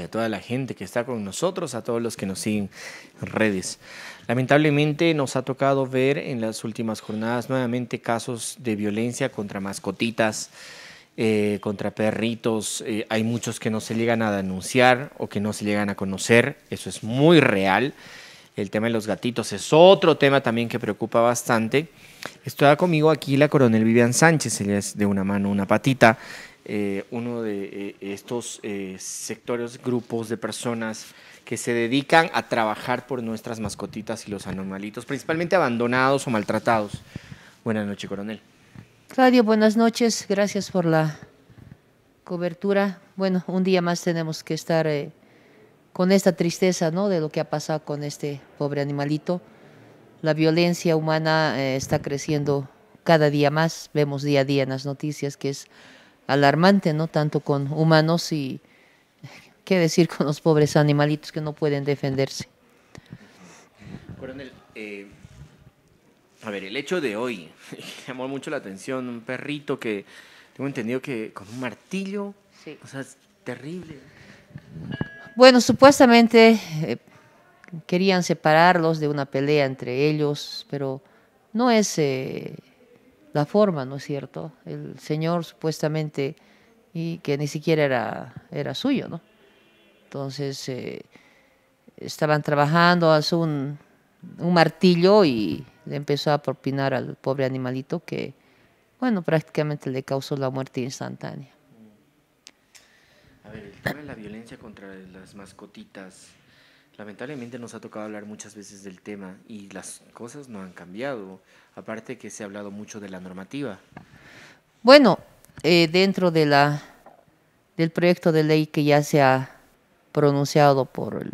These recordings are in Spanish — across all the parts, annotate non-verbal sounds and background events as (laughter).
a toda la gente que está con nosotros, a todos los que nos siguen en redes. Lamentablemente nos ha tocado ver en las últimas jornadas nuevamente casos de violencia contra mascotitas, eh, contra perritos. Eh, hay muchos que no se llegan a denunciar o que no se llegan a conocer. Eso es muy real. El tema de los gatitos es otro tema también que preocupa bastante. Está conmigo aquí la coronel Vivian Sánchez, ella es de una mano, una patita. Eh, uno de eh, estos eh, sectores, grupos de personas que se dedican a trabajar por nuestras mascotitas y los animalitos, principalmente abandonados o maltratados. Buenas noches, coronel. Claudio, buenas noches. Gracias por la cobertura. Bueno, un día más tenemos que estar con esta tristeza, ¿no? De lo que ha pasado con este pobre animalito. La violencia humana está creciendo cada día más. Vemos día a día en las noticias que es alarmante, ¿no? Tanto con humanos y qué decir con los pobres animalitos que no pueden defenderse. Coronel, eh, a ver, el hecho de hoy (laughs) llamó mucho la atención un perrito que tengo entendido que con un martillo, o sea, terrible. Bueno, supuestamente eh, querían separarlos de una pelea entre ellos, pero no es eh, la forma, ¿no es cierto? El señor supuestamente, y que ni siquiera era, era suyo, ¿no? Entonces, eh, estaban trabajando, hace un, un martillo y le empezó a propinar al pobre animalito que, bueno, prácticamente le causó la muerte instantánea. A ver, el tema de la violencia contra las mascotitas, Lamentablemente nos ha tocado hablar muchas veces del tema y las cosas no han cambiado, aparte que se ha hablado mucho de la normativa. Bueno, eh, dentro de la, del proyecto de ley que ya se ha pronunciado por el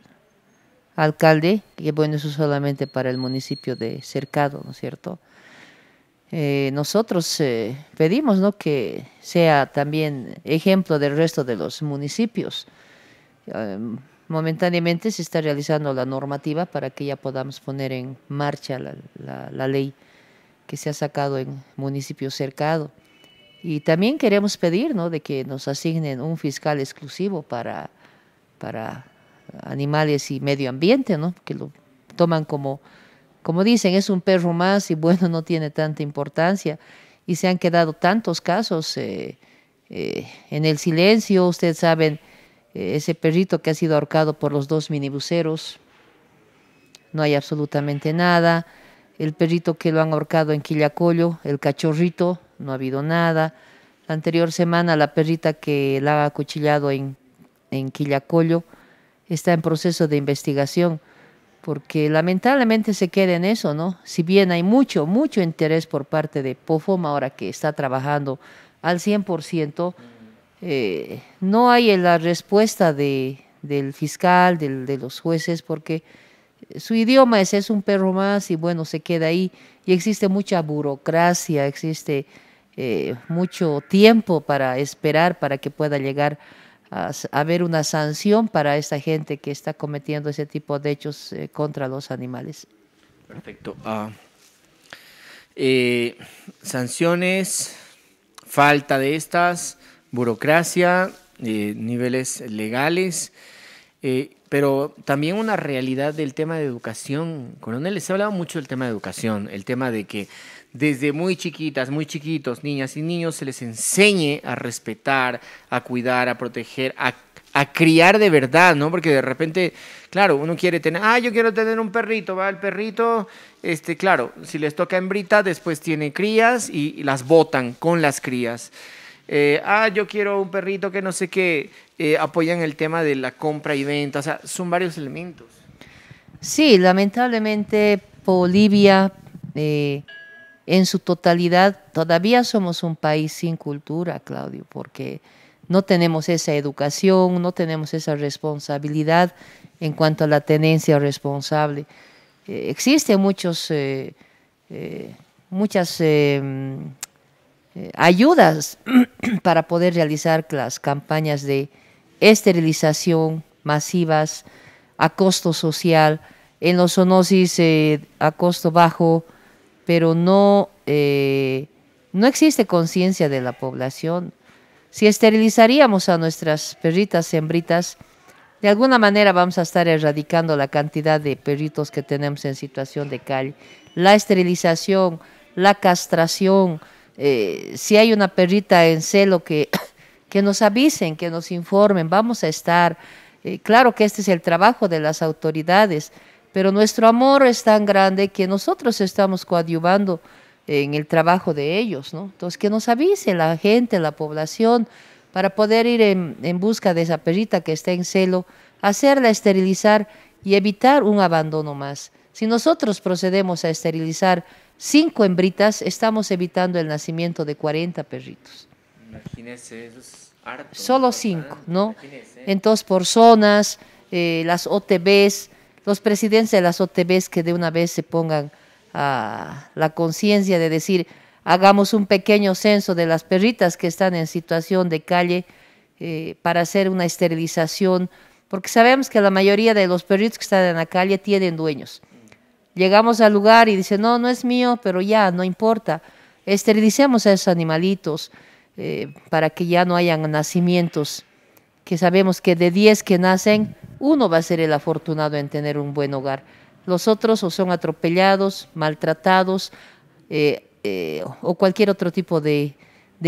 alcalde, que bueno, eso solamente para el municipio de Cercado, ¿no es cierto? Eh, nosotros eh, pedimos que sea también ejemplo del resto de los municipios. Em, Momentáneamente se está realizando la normativa para que ya podamos poner en marcha la, ley que se ha sacado en municipio cercado. Y también queremos pedir de que nos asignen un fiscal exclusivo para, para animales y medio ambiente, ¿no? que lo toman como, como dicen, es un perro más y bueno, no tiene tanta importancia. Y se han quedado tantos casos eh, eh, en el silencio, ustedes saben, eh, ese perrito que ha sido ahorcado por los dos minibuseros, no hay absolutamente nada. El perrito que lo han ahorcado en Quillacollo, el cachorrito, no ha habido nada. La anterior semana la perrita que la ha acuchillado en, en Quillacollo está en proceso de investigación, porque lamentablemente se queda en eso, ¿no? Si bien hay mucho, mucho interés por parte de POFOM ahora que está trabajando al 100%, eh, no hay la respuesta del fiscal, del, de los jueces, porque su idioma es, es un perro más y bueno, se queda ahí. Y existe mucha burocracia, existe eh, mucho tiempo para esperar para que pueda llegar a haber una sanción para esta gente que está cometiendo ese tipo de hechos eh, contra los animales. Perfecto. Ah, sanciones, falta de estas, burocracia, eh, niveles legales, eh, pero también una realidad del tema de educación. Coronel, les ha hablado mucho del tema de educación, el tema de que desde muy chiquitas, muy chiquitos, niñas y niños, se les enseñe a respetar, a cuidar, a proteger, a, criar de verdad, ¿no? Porque de repente, claro, uno quiere tener, ah, yo quiero tener un perrito, va el perrito, este, claro, si les toca hembrita, después tiene crías y las botan con las crías. Eh, ah, yo quiero un perrito que no sé qué, eh, apoyan el tema de la compra y venta, o sea, son varios elementos. Sí, lamentablemente Bolivia eh, en su totalidad todavía somos un país sin cultura, Claudio, porque no tenemos esa educación, no tenemos esa responsabilidad en cuanto a la tenencia responsable. existen muchos, muchas em, eh, ayudas (clears throat) para poder realizar las campañas de esterilización masivas a costo social, en los zoonosis eh, a costo bajo, pero no, eh, no existe conciencia de la población. Si esterilizaríamos a nuestras perritas hembritas, de alguna manera vamos a estar erradicando la cantidad de perritos que tenemos en situación de calle. La esterilización, la castración, eh, si hay una perrita en celo que, (coughs) que nos avisen, que nos informen, vamos a estar. Eh, claro que este es el trabajo de las autoridades, pero nuestro amor es tan grande que nosotros estamos coadyuvando en el trabajo de ellos, ¿no? Entonces, que nos avise la gente, la población, para poder ir en, en busca de esa perrita que está en celo, hacerla esterilizar y evitar un abandono más. Si nosotros procedemos a esterilizar cinco hembritas, estamos evitando el nacimiento de 40 perritos. Imagínese, eso es harto. Solo cinco, ¿no? Entonces, por zonas, eh, las OTBs, los presidentes de las OTBs que de una vez se pongan a la conciencia de decir, hagamos un pequeño censo de las perritas que están en situación de calle eh, para hacer una esterilización, porque sabemos que la mayoría de los perritos que están en la calle tienen dueños. Llegamos al lugar y dice, no, no es mío, pero ya, no importa. Esterilicemos a esos animalitos eh, para que ya no hayan nacimientos, que sabemos que de 10 que nacen, uno va a ser el afortunado en tener un buen hogar. Los otros o son atropellados, maltratados eh, eh, o cualquier otro tipo de,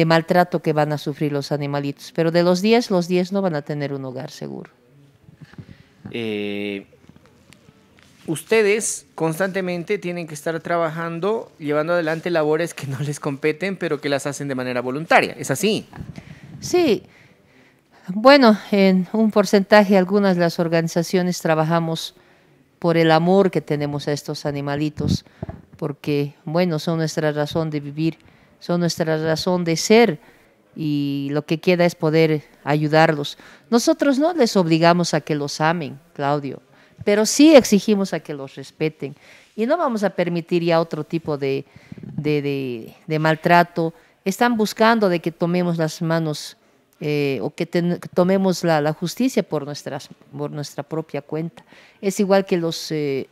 maltrato que van a sufrir los animalitos. Pero de los 10, los 10 no van a tener un hogar seguro ustedes constantemente tienen que estar trabajando, llevando adelante labores que no les competen, pero que las hacen de manera voluntaria. ¿Es así? Sí. Bueno, en un porcentaje algunas de las organizaciones trabajamos por el amor que tenemos a estos animalitos, porque, bueno, son nuestra razón de vivir, son nuestra razón de ser y lo que queda es poder ayudarlos. Nosotros no les obligamos a que los amen, Claudio pero sí exigimos a que los respeten y no vamos a permitir ya otro tipo de, de, maltrato. Están buscando de que tomemos las manos eh, o que, tomemos la, justicia por, nuestras, por nuestra propia cuenta. Es igual que los eh,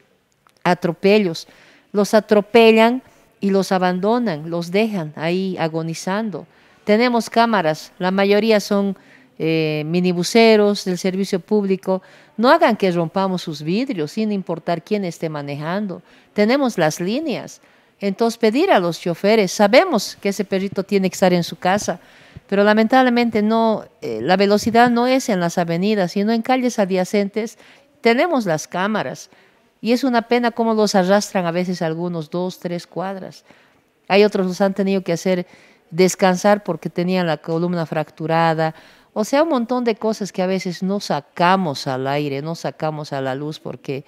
atropellos. Los atropellan y los abandonan, los dejan ahí agonizando. Tenemos cámaras, la mayoría son eh, minibuseros del servicio público, no hagan que rompamos sus vidrios sin importar quién esté manejando. Tenemos las líneas. Entonces pedir a los choferes, sabemos que ese perrito tiene que estar en su casa, pero lamentablemente no, eh, la velocidad no es en las avenidas, sino en calles adyacentes. Tenemos las cámaras y es una pena cómo los arrastran a veces algunos dos, tres cuadras. Hay otros los han tenido que hacer descansar porque tenían la columna fracturada o sea, un montón de cosas que a veces no sacamos al aire, no sacamos a la luz porque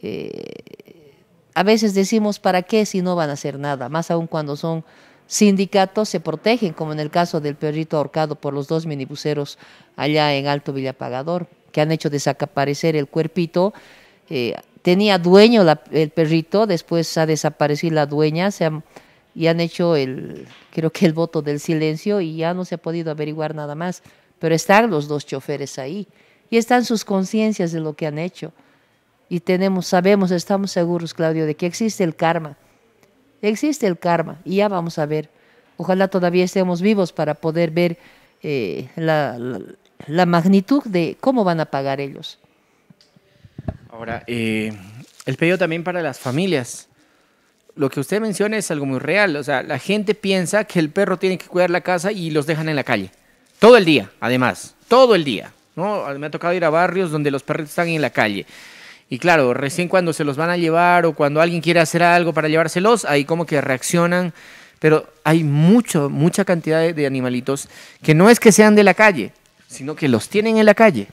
eh, a veces decimos, ¿para qué si no van a hacer nada? Más aún cuando son sindicatos, se protegen, como en el caso del perrito ahorcado por los dos minibuseros allá en Alto Villapagador, que han hecho desaparecer el cuerpito. Eh, tenía dueño el perrito, después ha desaparecido la dueña, se han, y han hecho el, creo que el voto del silencio y ya no se ha podido averiguar nada más pero están los dos choferes ahí y están sus conciencias de lo que han hecho. Y tenemos, sabemos, estamos seguros, Claudio, de que existe el karma. Existe el karma y ya vamos a ver. Ojalá todavía estemos vivos para poder ver eh, la, magnitud de cómo van a pagar ellos. Ahora, eh, el pedido también para las familias. Lo que usted menciona es algo muy real. O sea, la gente piensa que el perro tiene que cuidar la casa y los dejan en la calle. Todo el día, además, todo el día. ¿no? Me ha tocado ir a barrios donde los perritos están en la calle. Y claro, recién cuando se los van a llevar o cuando alguien quiere hacer algo para llevárselos, ahí como que reaccionan. Pero hay mucho, mucha cantidad de, animalitos que no es que sean de la calle, sino que los tienen en la calle.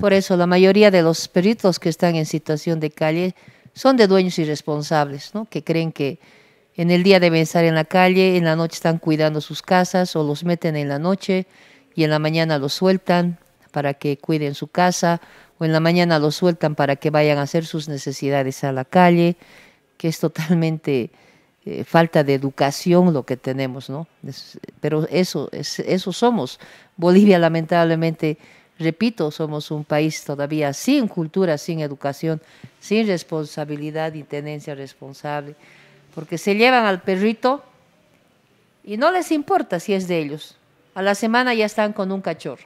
Por eso la mayoría de los perritos que están en situación de calle son de dueños irresponsables, ¿no? que creen que en el día deben estar en la calle, en la noche están cuidando sus casas o los meten en la noche y en la mañana los sueltan para que cuiden su casa o en la mañana los sueltan para que vayan a hacer sus necesidades a la calle, que es totalmente eh, falta de educación lo que tenemos, ¿no? pero eso, es, eso somos. Bolivia lamentablemente, repito, somos un país todavía sin cultura, sin educación, sin responsabilidad y tenencia responsable porque se llevan al perrito y no les importa si es de ellos. A la semana ya están con un cachorro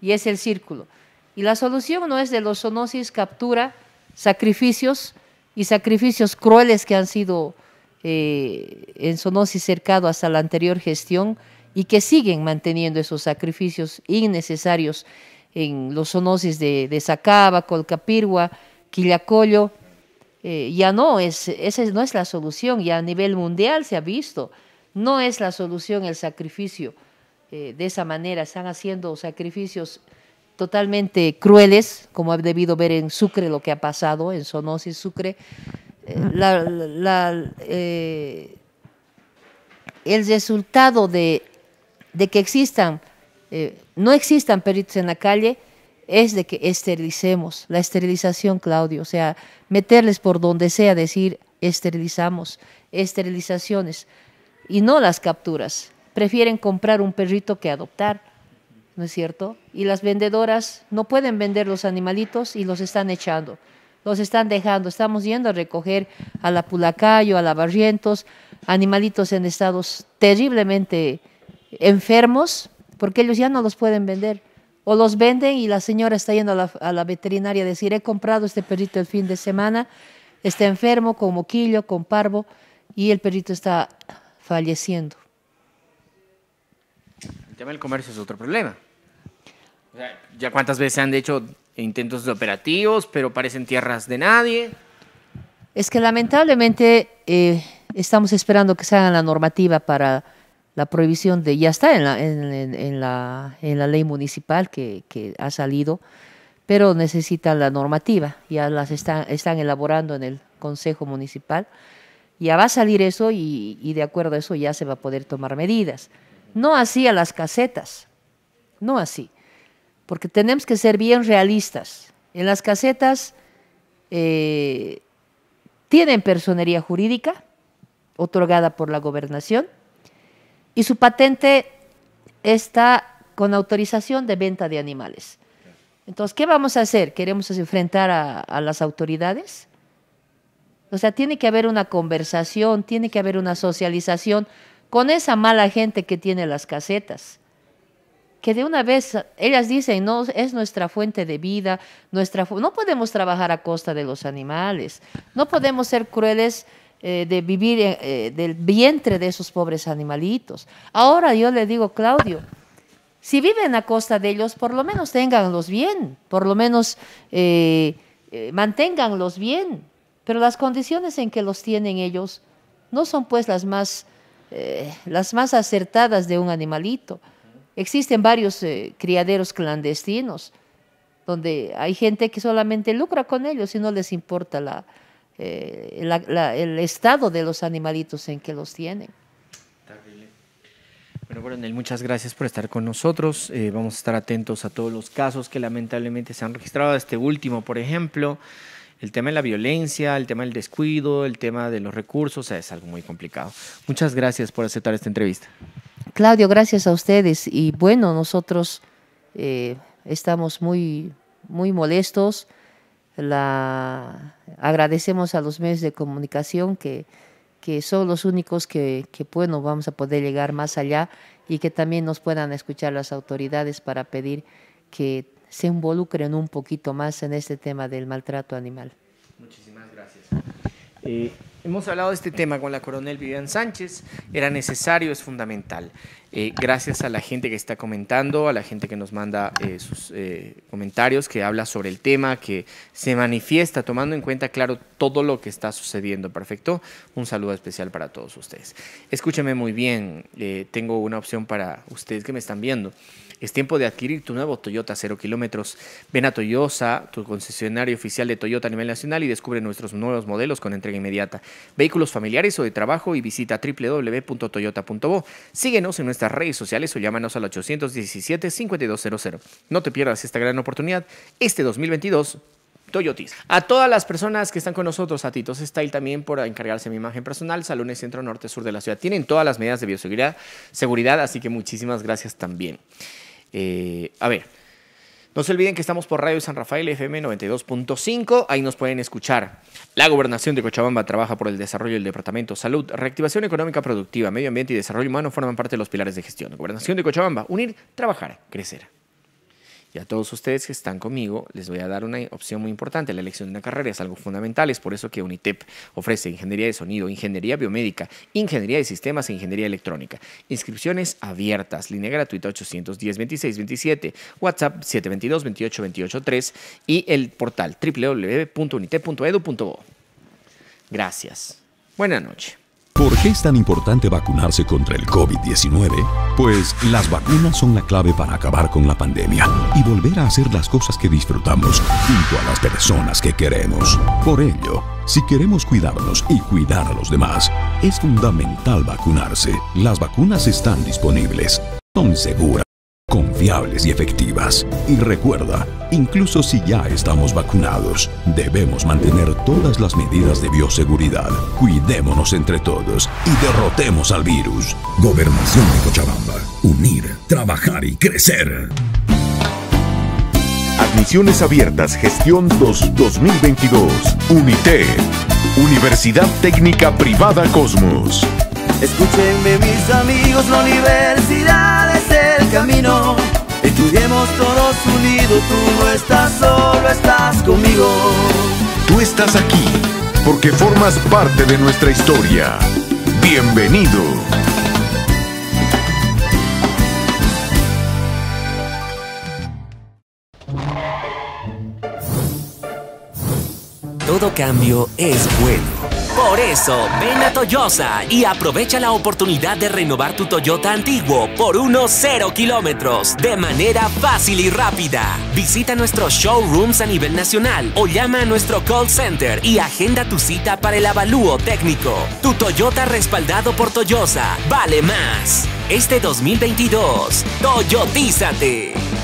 y es el círculo. Y la solución no es de los zoonosis, captura, sacrificios y sacrificios crueles que han sido eh, en zoonosis cercado hasta la anterior gestión y que siguen manteniendo esos sacrificios innecesarios en los zoonosis de, de Sacaba, Colcapirgua, Quillacollo. Eh, ya no es, esa no es la solución, ya a nivel mundial se ha visto, no es la solución el sacrificio. Eh, de esa manera están haciendo sacrificios totalmente crueles, como ha debido ver en Sucre lo que ha pasado, en Sonosis Sucre. Eh, el resultado de, que existan, no existan peritos en la calle, es de que esterilicemos, la esterilización, Claudio, o sea, meterles por donde sea, decir esterilizamos, esterilizaciones, y no las capturas. Prefieren comprar un perrito que adoptar, ¿no es cierto? Y las vendedoras no pueden vender los animalitos y los están echando, los están dejando. Estamos yendo a recoger a la Pulacayo, a la Barrientos, animalitos en estados terriblemente enfermos, porque ellos ya no los pueden vender o los venden y la señora está yendo a la, veterinaria a decir, he comprado este perrito el fin de semana, está enfermo con moquillo, con parvo, y el perrito está falleciendo. El tema del comercio es otro problema. ya cuántas veces se han hecho intentos de operativos, pero parecen tierras de nadie. Es que lamentablemente eh, estamos esperando que se haga la normativa para la prohibición de, ya está en la, en, la, ley municipal que, ha salido, pero necesitan la normativa, ya las están, están elaborando en el Consejo Municipal, ya va a salir eso y, de acuerdo a eso ya se va a poder tomar medidas. No así a las casetas, no así, porque tenemos que ser bien realistas. En las casetas eh, tienen personería jurídica otorgada por la gobernación, y su patente está con autorización de venta de animales. Entonces, ¿qué vamos a hacer? ¿Queremos enfrentar a, las autoridades? O sea, tiene que haber una conversación, tiene que haber una socialización con esa mala gente que tiene las casetas. Que de una vez ellas dicen, no, es nuestra fuente de vida, nuestra no podemos trabajar a costa de los animales, no podemos ser crueles eh, de vivir eh, eh, del vientre de esos pobres animalitos. Ahora yo le digo, Claudio, si viven a costa de ellos, por lo menos ténganlos bien, por lo menos manténganlos bien. Pero las condiciones en que los tienen ellos no son pues las más, las más acertadas de un animalito. Existen varios criaderos clandestinos donde hay gente que solamente lucra con ellos y no les importa la, eh, el estado de los animalitos en que los tienen. Bueno, coronel, muchas gracias por estar con nosotros. Eh, vamos a estar atentos a todos los casos que lamentablemente se han registrado. Este último, por ejemplo, el tema de la violencia, el tema del descuido, el tema de los recursos, es algo muy complicado. Muchas gracias por aceptar esta entrevista. Claudio, gracias a ustedes. Y bueno, nosotros eh, estamos muy, muy molestos la agradecemos a los medios de comunicación que, que son los únicos que, que, bueno vamos a poder llegar más allá y que también nos puedan escuchar las autoridades para pedir que se involucren un poquito más en este tema del maltrato animal. Muchísimas gracias. Eh, hemos hablado de este tema con la coronel Vivian Sánchez, era necesario, es fundamental. Eh, gracias a la gente que está comentando, a la gente que nos manda eh, sus eh, comentarios, que habla sobre el tema, que se manifiesta tomando en cuenta, claro, todo lo que está sucediendo. Perfecto. Un saludo especial para todos ustedes. Escúcheme muy bien, tengo una opción para ustedes que me están viendo. Es tiempo de adquirir tu nuevo Toyota 0 kilómetros. Ven a Toyosa, tu concesionario oficial de Toyota a nivel nacional y descubre nuestros nuevos modelos con entrega inmediata. Vehículos familiares o de trabajo y visita www.toyota.bo. Síguenos en nuestra redes sociales o llámanos al 817-5200. No te pierdas esta gran oportunidad este 2022 Toyotis. A todas las personas que están con nosotros, a Tito Style también por encargarse de mi imagen personal, Salones Centro Norte Sur de la ciudad. Tienen todas las medidas de bioseguridad, seguridad, así que muchísimas gracias también. Eh, a ver, no se olviden que estamos por Radio San Rafael FM 92.5, ahí nos pueden escuchar. La gobernación de Cochabamba trabaja por el desarrollo del Departamento Salud, Reactivación Económica Productiva, Medio Ambiente y Desarrollo Humano forman parte de los pilares de gestión. Gobernación de Cochabamba, unir, trabajar, crecer. Y a todos ustedes que están conmigo, les voy a dar una opción muy importante. La elección de una carrera es algo fundamental. Es por eso que UNITEP ofrece ingeniería de sonido, ingeniería biomédica, ingeniería de sistemas e ingeniería electrónica. Inscripciones abiertas. Línea gratuita 810-2627, WhatsApp 722-28283 y el portal www.unitep.edu.bo. Gracias. Buenas noches. ¿Por qué es tan importante vacunarse contra el COVID-19? Pues las vacunas son la clave para acabar con la pandemia y volver a hacer las cosas que disfrutamos junto a las personas que queremos. Por ello, si queremos cuidarnos y cuidar a los demás, es fundamental vacunarse. Las vacunas están disponibles, son seguras confiables y efectivas. Y recuerda, incluso si ya estamos vacunados, debemos mantener todas las medidas de bioseguridad. Cuidémonos entre todos y derrotemos al virus. Gobernación de Cochabamba. Unir, trabajar y crecer. Admisiones abiertas, gestión 2 2022. UNITE, Universidad Técnica Privada Cosmos. Escúchenme mis amigos, la universidad camino. Estudiemos todos unidos, tú no estás solo, estás conmigo. Tú estás aquí porque formas parte de nuestra historia. Bienvenido. Todo cambio es bueno por eso, ven a Toyosa y aprovecha la oportunidad de renovar tu Toyota antiguo por unos 0 kilómetros de manera fácil y rápida. Visita nuestros showrooms a nivel nacional o llama a nuestro call center y agenda tu cita para el avalúo técnico. Tu Toyota respaldado por Toyosa vale más. Este 2022, Toyotízate.